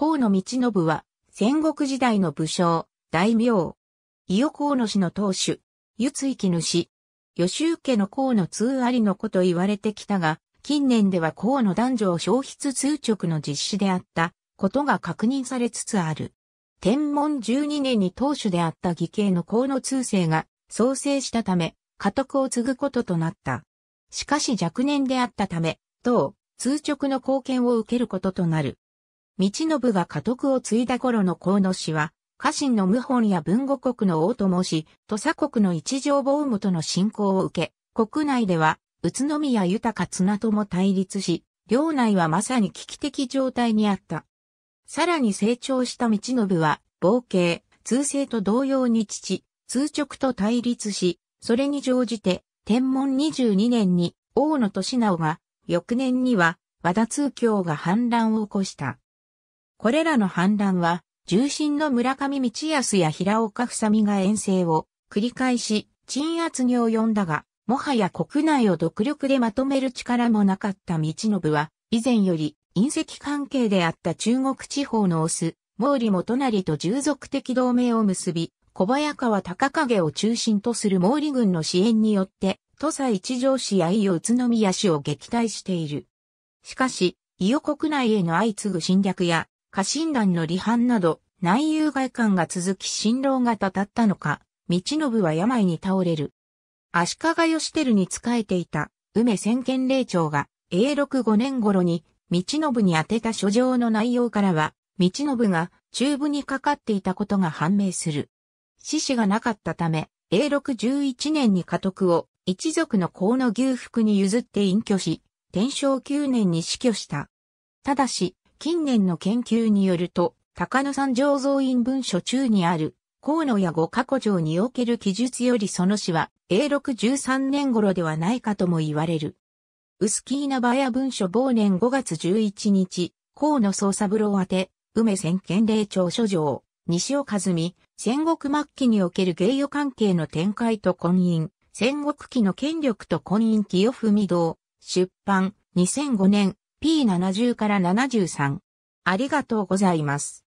河野道信は、戦国時代の武将、大名。伊予河野氏の当主、湯津行主。吉受家の河野通ありの子と言われてきたが、近年では河野男女を消失通直の実施であったことが確認されつつある。天文12年に当主であった義兄の河野通世が創生したため、家督を継ぐこととなった。しかし若年であったため、当、通直の貢献を受けることとなる。道信が家督を継いだ頃の河野氏は、家臣の謀反や文後国の大友氏、土佐国の一条坊との侵攻を受け、国内では、宇都宮豊綱とも対立し、領内はまさに危機的状態にあった。さらに成長した道信は、冒険、通政と同様に父、通直と対立し、それに乗じて、天文22年に、大野利直が、翌年には、和田通教が反乱を起こした。これらの反乱は、重臣の村上道康や平岡房美が遠征を繰り返し、鎮圧に及んだが、もはや国内を独力でまとめる力もなかった道信は、以前より隕石関係であった中国地方のオス、毛利元成と従属的同盟を結び、小早川高影を中心とする毛利軍の支援によって、土佐一条市や伊予宇都宮市を撃退している。しかし、伊予国内への相次ぐ侵略や、家臣団の離反など、内憂外患が続き辛労がたたったのか、道信は病に倒れる。足利義輝に仕えていた、梅千賢霊長が、永禄五年頃に、道信に宛てた書状の内容からは、道信が中部にかかっていたことが判明する。死死がなかったため、永禄11年に家督を一族の河野牛服に譲って隠居し、天正9年に死去した。ただし、近年の研究によると、高野山醸造院文書中にある、河野や五過去城における記述よりその死は、永禄13年頃ではないかとも言われる。薄木稲葉屋文書某年5月11日、河野総三郎宛て、梅千県霊庁書状、西尾和美、戦国末期における芸与関係の展開と婚姻、戦国期の権力と婚姻清文堂、出版、2005年、P70 から73。ありがとうございます。